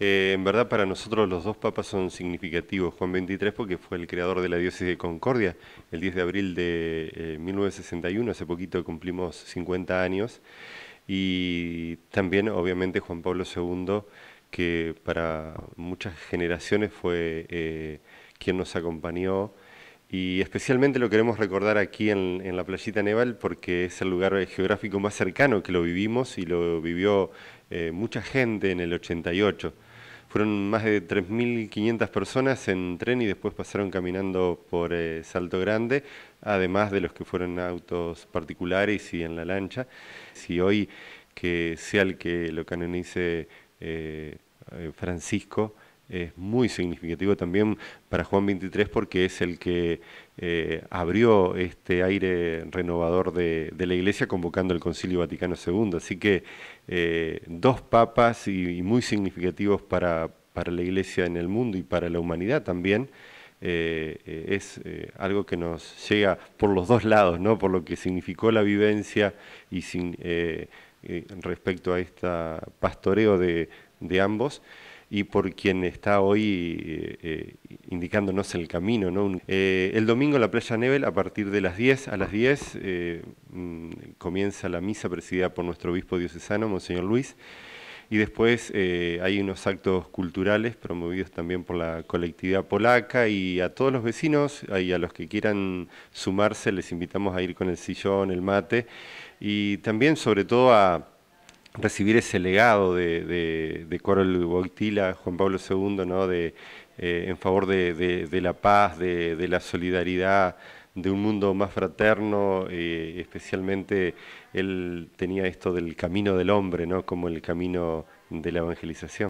Eh, en verdad para nosotros los dos papas son significativos. Juan XXIII porque fue el creador de la diócesis de Concordia. El 10 de abril de 1961, eh, hace poquito cumplimos 50 años. Y también obviamente Juan Pablo II, que para muchas generaciones fue eh, quien nos acompañó y especialmente lo queremos recordar aquí en, la playita Neval porque es el lugar geográfico más cercano que lo vivimos y lo vivió eh, mucha gente en el 88. Fueron más de 3.500 personas en tren y después pasaron caminando por eh, Salto Grande, además de los que fueron autos particulares y en la lancha. Si hoy que sea el que lo canonice eh, Francisco, es muy significativo también para Juan 23 porque es el que eh, abrió este aire renovador de, la Iglesia convocando el Concilio Vaticano II. Así que eh, dos papas y, muy significativos para, la Iglesia en el mundo y para la humanidad también. Eh, es algo que nos llega por los dos lados, por lo que significó la vivencia y respecto a este pastoreo de ambos y por quien está hoy eh, eh, indicándonos el camino. Eh, el domingo en la Playa Nebel, a partir de las 10 a las 10, mm, comienza la misa presidida por nuestro obispo diocesano, Monseñor Luis, y después hay unos actos culturales promovidos también por la colectividad polaca y a todos los vecinos y a los que quieran sumarse les invitamos a ir con el sillón, el mate y también sobre todo a recibir ese legado de, de, de Boitila, Juan Pablo II, ¿no? de, eh, en favor de, la paz, de, la solidaridad, de un mundo más fraterno, eh, especialmente él tenía esto del camino del hombre, ¿no? como el camino de la evangelización.